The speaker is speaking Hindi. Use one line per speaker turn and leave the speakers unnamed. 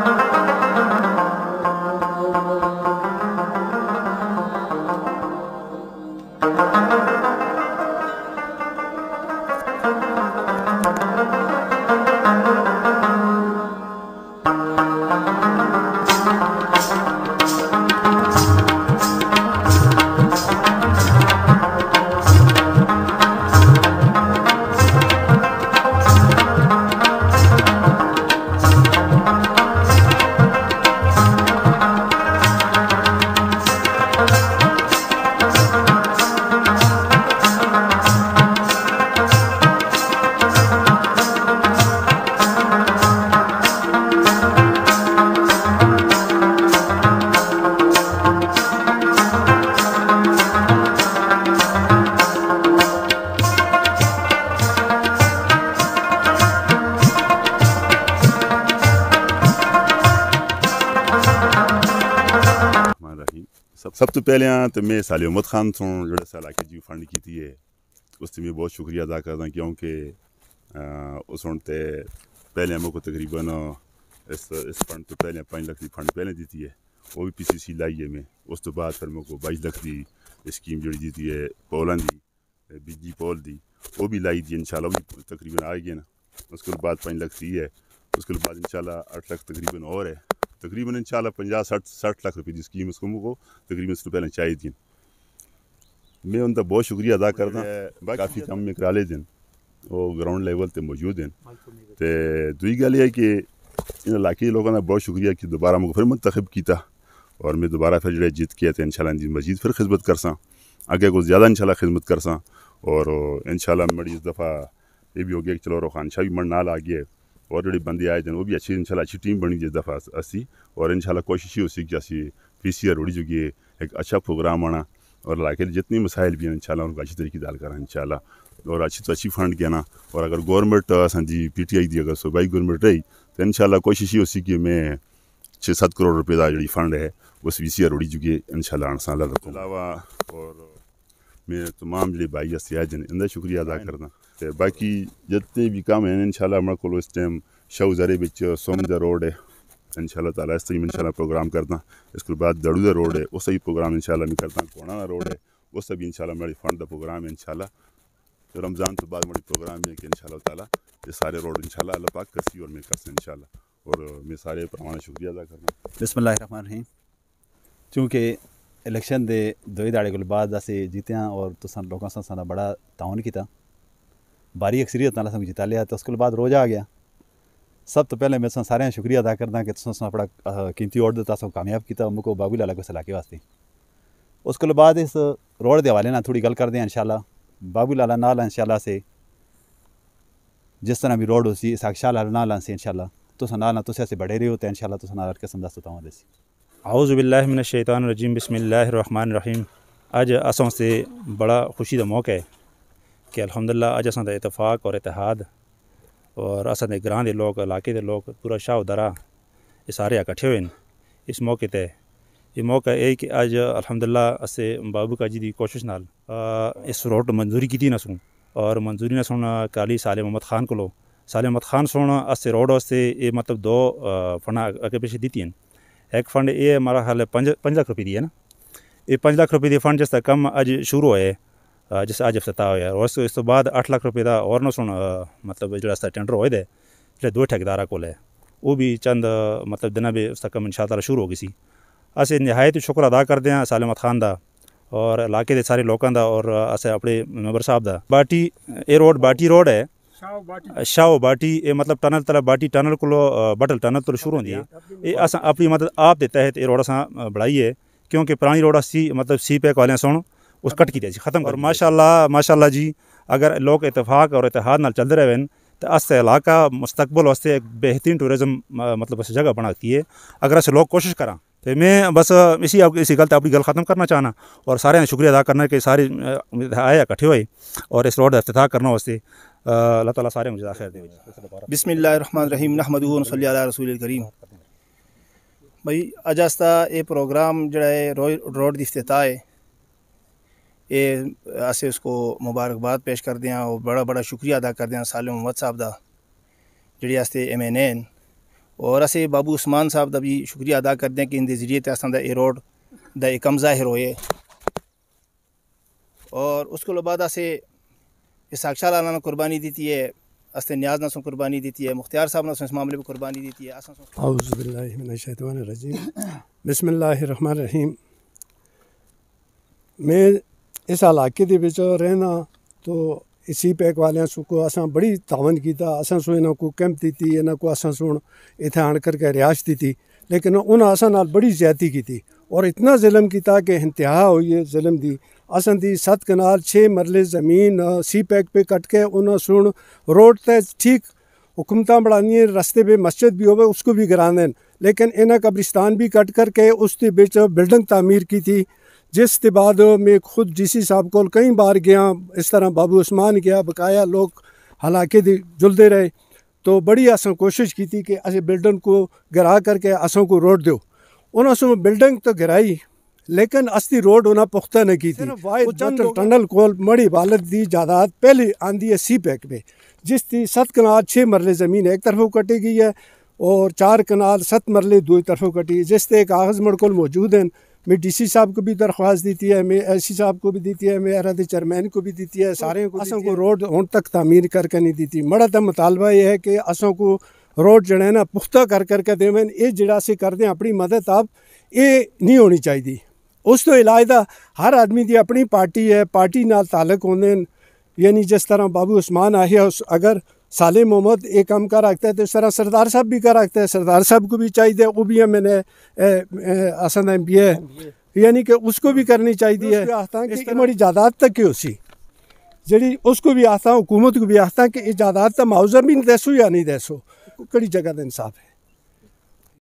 thank you रहीम सब सब तो पहले तो मैं साले अहमद खान तो जोड़ा साल आके जी फंड की है उससे मैं बहुत शुक्रिया अदा करदा क्योंकि उस ते पहले को तकरीबन इस इस फंड तो पहले पाँच लख की फंड पहले दी है वो भी पी सी सी लाई है मैं उस तो बाद फिर मुझको बाईस लख की स्कीम जोड़ी दी है पोलों की बिजली पोल की वो भी लाई दी इंशाल्लाह वो भी तकरीबन आ गए ना उसके बाद पाँच लख दी है उसके बाद इंशाल्लाह अठ लख तकरीबन और है तकरीबन इन शाला पंजा सठ सठ लाख रुपये की स्कीम उसको कौम को तकरीबन इसको पहले चाहिए थी मैं उनका बहुत शुक्रिया अदा करता हूँ काफ़ी कम में कराले दिन वो ग्राउंड लेवल पर मौजूद हैं हाँ, तो दूसरी गल है कि इन इलाके लोगों का बहुत शुक्रिया कि दोबारा मुझे फिर मुंतखब किया और मैं दोबारा फिर जो जीत किया तो इन शाला मजीद फिर खिदमत कर सा अगे को ज़्यादा इन शाला खिदमत कर सा और इन शाला मड़ी इस दफ़ा ये भी हो गया कि चलो रोखान शाह भी मरनाल आ गया ऑलरेडी बंदे आए थे वो भी अच्छी इंशाल्लाह अच्छी टीम बनी इस दफ़ा असी और इंशाल्लाह कोशिश ही होगी कि असी पी सी आर उड़ी चुकी है एक अच्छा प्रोग्राम आना और इलाके जितने मसाइल भी हैं इंशाल्लाह उनको अच्छी तरीके से हल करा इंशाल्लाह और अच्छी तो अच्छी फंड के आना और अगर गवर्नमेंट असांजी पी टी आई की अगर सूबाई गवर्नमेंट रही तो इंशाल्लाह कोशिश ही होगी कि मैं छः सत करोड़ रुपये का जी फंड है उस वी सी आर उड़ी चुकी है इंशाल्लाह अलावा और मैं तमाम जो भाई आए जन इनका शुक्रिया अदा करना ਤੇ ਬਾਕੀ ਜਿੱਤੇ ਵੀ ਕੰਮ ਹੈ ਇਨਸ਼ਾਅੱਲਾ ਹਮਰਾ ਕੋਲ ਇਸ ਟਾਈਮ ਸ਼ੌਜ਼ਰੇ ਵਿੱਚ रोड है ਹੈ इनशाला तला इस तरह इनशाला प्रोग्राम करता इसके बाद दड़ू का रोड है उस भी प्रोग्राम इनशाला मैं करता कोणा रोड है उस भी इनशाला मेरी फंड का प्रोग्राम है इनशाला तो रमज़ान तो बाद मेरी प्रोग्राम है कि इनशाला तला ये सारे रोड इनशाला अल्लाह पाक कसी और मैं करते इनशाला और मैं सारे प्रमाण शुक्रिया अदा करना
बिस्मिल रहमान चूँकि इलेक्शन के दो दाड़े को बाद अस जीते और तुम लोगों से सड़ा ताउन किया बारी अक्सरियत ना जिता लिया तो उसके बाद रोजा आ गया सब तो पहले मैं सारे शुक्रिया अदा करना कि तुम अपना कीमती ओर दिता कामयाब किया अमुको बाबू लाला को सलाके वास्ते उसके बाद इस रोड के हवाले ना थोड़ी गल करते हैं इन इंशाला बाबू लाला नाल है इंशाला से जिस तरह भी रोड उसी साक्षा लाल नाल से इंशाला तुम नाल ना तुम्हें बड़े रहे हो तो इंशाला तुम नाल किसम दस तवा देसी आउजुबिल्लाशैतान रजीम बिस्मिल्लाम अज असों से बड़ा खुशी का मौका है कि अलहमदिल्ला अज असा इतफ़ाक़ और इतिहाद और असा ग्रां के लोग इलाके के लोग पूरा शाह दरा ये सारे कट्ठे हुए न इस मौके पर ये मौका एह् कि अज अलहमदिल्ला अस बाबू जी की कोशिश नाल इस रोड मंजूरी की ना सुन और मंजूरी ना सुन काली साले मोहम्मद खान को साले मोहम्मद खान सुन अस रोड वास्ते ये मतलब दो फंड अगे पिछे दी हैं एक फंड ये हमारा हाल पंज पंज लक्ख रुपये दी है ना ये पंज लख रुपये के फंड जिसका कम अज शुरू होए ਜਿਸ ਅੱਜ ਫਤਾ ਹੋਇਆ ਔਰ ਇਸ ਤੋਂ ਬਾਅਦ 8 ਲੱਖ ਰੁਪਏ ਦਾ ਔਰ ਨੋਸਣ ਮਤਲਬ ਜਿਹੜਾ ਸਾ ਟੈਂਡਰ ਹੋਏ ਦੇ ਜਿਹੜੇ ਦੋ ਠੇਕੇਦਾਰਾਂ ਕੋਲ ਹੈ ਉਹ ਵੀ ਚੰਦ ਮਤਲਬ ਦਿਨਾਂ ਵਿੱਚ ਉਸ ਤੱਕ ਇਨਸ਼ਾਅੱਲਾ ਸ਼ੁਰੂ ਹੋ ਗਈ ਸੀ ਅਸੀਂ ਨਿਹਾਇਤ ਸ਼ੁਕਰ ਅਦਾ ਕਰਦੇ ਹਾਂ ਸਾਲਮਤ ਖਾਨ ਦਾ ਔਰ ਇਲਾਕੇ ਦੇ ਸਾਰੇ ਲੋਕਾਂ ਦਾ ਔਰ ਅਸੀਂ ਆਪਣੇ ਮੈਂਬਰ ਸਾਹਿਬ ਦਾ ਬਾਟੀ ਇਹ ਰੋਡ ਬਾਟੀ ਰੋਡ ਹੈ ਸ਼ਾਓ ਬਾਟੀ ਇਹ ਮਤਲਬ ਟਨਲ ਤਲਾ ਬਾਟੀ ਟਨਲ ਕੋਲੋਂ ਬਟਲ ਟਨਲ ਤੋਂ ਸ਼ੁਰੂ ਹੁੰਦੀ ਹੈ ਇਹ ਅਸਾਂ ਆਪਣੀ ਮਦਦ ਆਪ ਦੇ ਤਹਿਤ ਇਹ ਰੋਡ ਅਸਾਂ ਬੜਾਈ ਹੈ ਕਿਉਂਕਿ ਪੁਰਾਣੀ ਰੋਡ ਸੀ ਮਤਲਬ ਸੀਪੈਕ ਵਾਲਿਆਂ ਸੁਣ उस कट की जी खत्म करो माशाल्लाह माशाल्लाह जी अगर लोग इतफाक़ और इतिहाद न चलते रहें तो अस इलाका मुस्तबल वास्ते एक बेहतरीन टूरिज़म मतलब उस जगह बना की है अगर अस लोग कोशिश करा तो मैं बस इसी आप इसी गलत अपनी गल ख़त्म करना चाहना और सारे शुक्रिया अदा करना कि सारे आए इकट्ठे होए और इस रोड का अफ्ताह करना वास्ते अल्लाह तारे सारे मुझे खैर
दे नहमद रसूल करीम भाई अजस्ता ये प्रोग्राम जोड़ा है रोड की अफ्ताह है ये असें उसको मुबारकबाद पेश करते हैं और बड़ा बड़ा शुक्रिया अदा करते हैं साले मोहम्मद साहब का जी एम एन एन और अस बाबू उस्मान साहब का भी शुक्रिया अदा करते हैं कि इनके जरिए असा रोड का एक कम जाहिर होए और उसके बाद असें साक्षा लाल कुर्बानी दी है असें न्याज ने कुर्बानी दी है मुख्तियार साहब ने इस मामले पर कुर्बानी दी
है मैं इस इलाके के रहना तो इसी पैक वाले को अस बड़ी तावन किया असा सो इन्हों को कैंप दी इन्हों को असा सुन इतने आन करके रिहाश दी लेकिन उन्हें असा नाल बड़ी ज्यादा की और इतना जुलम किया कि इंतहा हो है जुलम दी असं दी सत कनाल छः मरले जमीन सी पैक पे कट के उन्हें सुन रोड तो ठीक हुकूमत बढ़ानी रस्ते पे मस्जिद भी हो उसको भी देन लेकिन इन्हें कब्रिस्तान भी कट करके उसके बिच बिल्डिंग तमीर की थी जिस के बाद मैं खुद डीसी साहब को कई बार गया इस तरह बाबू उस्मान गया बकाया लोग हालांकि जुलते रहे तो बड़ी असं कोशिश की थी कि अस बिल्डिंग को गिरा करके असों को रोड दो उन बिल्डिंग तो गिराई लेकिन अस्ती रोड उन्हें पुख्ता नहीं की थी टनल को मड़ी बालत दी जायदाद पहले आंदी है सी पैक में जिस थी सत कनाल छः मरले ज़मीन एक तरफों कटी गई है और चार कनाल सत मरले दो तरफों कटी जिस ते कागज़ मड़कोल मौजूद हैं मैं डीसी साहब को भी दरख्वास्त देती है मैं एस सी साहब को भी देती है मैं अरहद चेयरमैन को भी देती है तो सारे को असों को रोड हूँ तक तमीर करके नहीं देती माड़ा तो मुतालबा यह है कि असों को रोड जड़ा ना पुख्ता कर करके देवें ये जड़ा से कर दें अपनी मदद आप ये नहीं होनी चाहिए उस तो का हर आदमी की अपनी पार्टी है पार्टी नाल तालक होंगे यानी जिस तरह बाबू उस्मान आया उस अगर साले मोहम्मद ये काम कर रखते हैं तो इस तरह सरदार साहब भी का रखते हैं सरदार साहब को भी चाहिए वो भी है मैंने असन एम पी यानी कि उसको भी करनी चाहिए है बड़ी जायदाद तक की उसी जी उसको भी आता हुकूमत को भी आता कि ये जायदाद का मुआवजा भी नहीं दसो या नहीं सो कड़ी जगह इंसाफ है